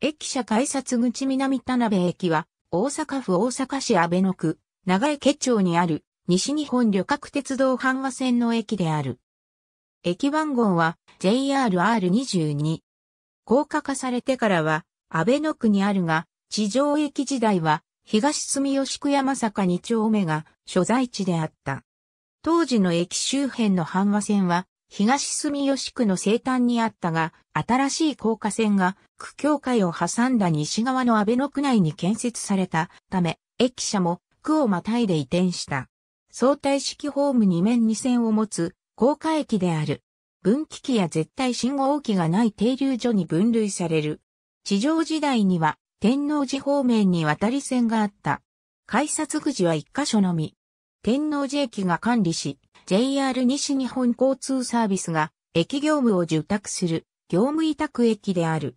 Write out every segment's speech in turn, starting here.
駅舎改札口南田辺駅は、大阪府大阪市安倍野区、長江家町にある、西日本旅客鉄道阪和線の駅である。駅番号は JRR22。高架化されてからは、安倍野区にあるが、地上駅時代は、東住吉区山坂2丁目が所在地であった。当時の駅周辺の阪和線は、東住吉区の西端にあったが、新しい高架線が区境界を挟んだ西側の安倍の区内に建設されたため、駅舎も区をまたいで移転した。相対式ホーム2面2線を持つ高架駅である。分岐器や絶対信号機がない停留所に分類される。地上時代には天王寺方面に渡り線があった。改札口は一箇所のみ。天皇寺駅が管理し、JR 西日本交通サービスが駅業務を受託する業務委託駅である。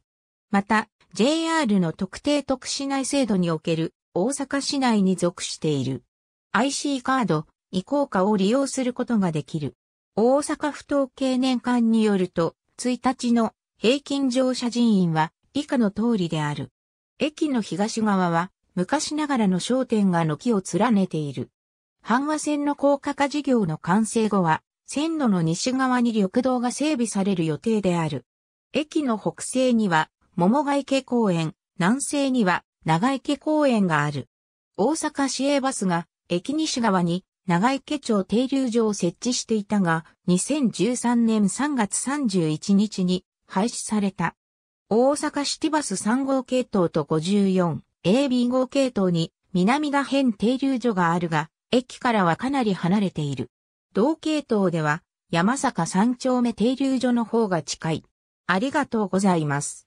また、JR の特定特市内制度における大阪市内に属している。IC カード、移行化を利用することができる。大阪府統計年間によると、1日の平均乗車人員は以下の通りである。駅の東側は昔ながらの商店が軒を連ねている。阪和線の高架化事業の完成後は、線路の西側に緑道が整備される予定である。駅の北西には、桃ヶ池公園、南西には、長池公園がある。大阪市営バスが、駅西側に、長池町停留所を設置していたが、2013年3月31日に廃止された。大阪シティバス3号系統と 54AB 号系統に南田辺停留所があるが、駅からはかなり離れている。同系統では、山坂三丁目停留所の方が近い。ありがとうございます。